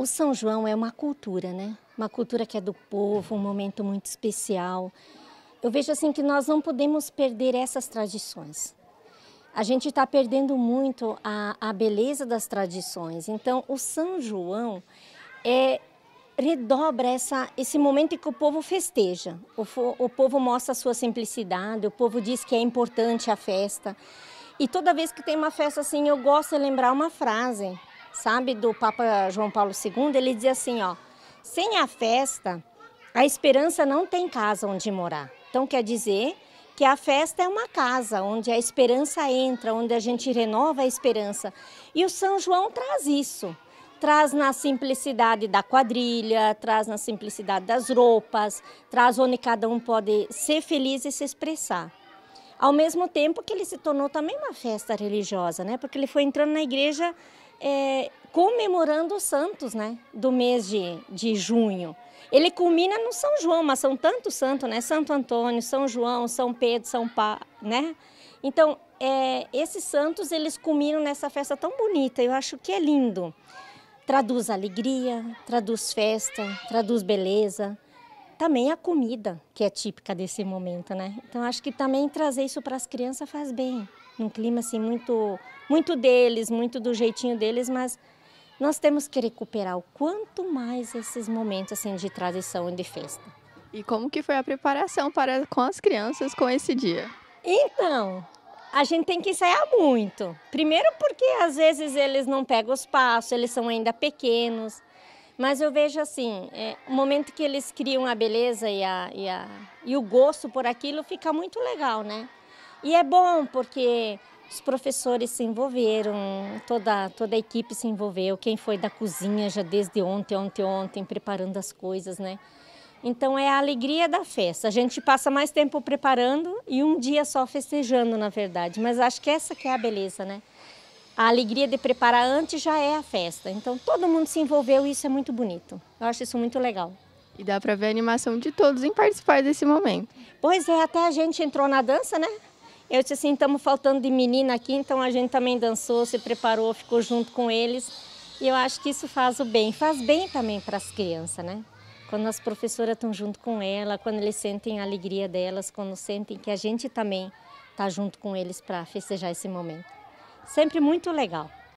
O São João é uma cultura, né? Uma cultura que é do povo, um momento muito especial. Eu vejo assim que nós não podemos perder essas tradições. A gente está perdendo muito a, a beleza das tradições. Então, o São João é, redobra essa, esse momento em que o povo festeja. O, o povo mostra a sua simplicidade, o povo diz que é importante a festa. E toda vez que tem uma festa assim, eu gosto de lembrar uma frase sabe, do Papa João Paulo II, ele dizia assim, ó, sem a festa, a esperança não tem casa onde morar. Então quer dizer que a festa é uma casa onde a esperança entra, onde a gente renova a esperança. E o São João traz isso. Traz na simplicidade da quadrilha, traz na simplicidade das roupas, traz onde cada um pode ser feliz e se expressar. Ao mesmo tempo que ele se tornou também uma festa religiosa, né? Porque ele foi entrando na igreja é, comemorando os santos, né? Do mês de, de junho. Ele culmina no São João, mas são tantos santos, né? Santo Antônio, São João, São Pedro, São Paulo, né? Então, é, esses santos, eles culminam nessa festa tão bonita, eu acho que é lindo. Traduz alegria, traduz festa, traduz beleza, também a comida, que é típica desse momento, né? Então acho que também trazer isso para as crianças faz bem. Num clima assim muito muito deles, muito do jeitinho deles, mas nós temos que recuperar o quanto mais esses momentos assim de tradição e de festa. E como que foi a preparação para com as crianças com esse dia? Então, a gente tem que ensaiar muito. Primeiro porque às vezes eles não pegam os passos, eles são ainda pequenos. Mas eu vejo assim, é, o momento que eles criam a beleza e, a, e, a, e o gosto por aquilo fica muito legal, né? E é bom porque os professores se envolveram, toda, toda a equipe se envolveu, quem foi da cozinha já desde ontem, ontem, ontem, preparando as coisas, né? Então é a alegria da festa. A gente passa mais tempo preparando e um dia só festejando, na verdade. Mas acho que essa que é a beleza, né? a alegria de preparar antes já é a festa. Então todo mundo se envolveu e isso é muito bonito. Eu acho isso muito legal. E dá para ver a animação de todos em participar desse momento. Pois é, até a gente entrou na dança, né? Eu disse assim, estamos faltando de menina aqui, então a gente também dançou, se preparou, ficou junto com eles. E eu acho que isso faz o bem. Faz bem também para as crianças, né? Quando as professoras estão junto com ela, quando eles sentem a alegria delas, quando sentem que a gente também está junto com eles para festejar esse momento. Sempre muito legal.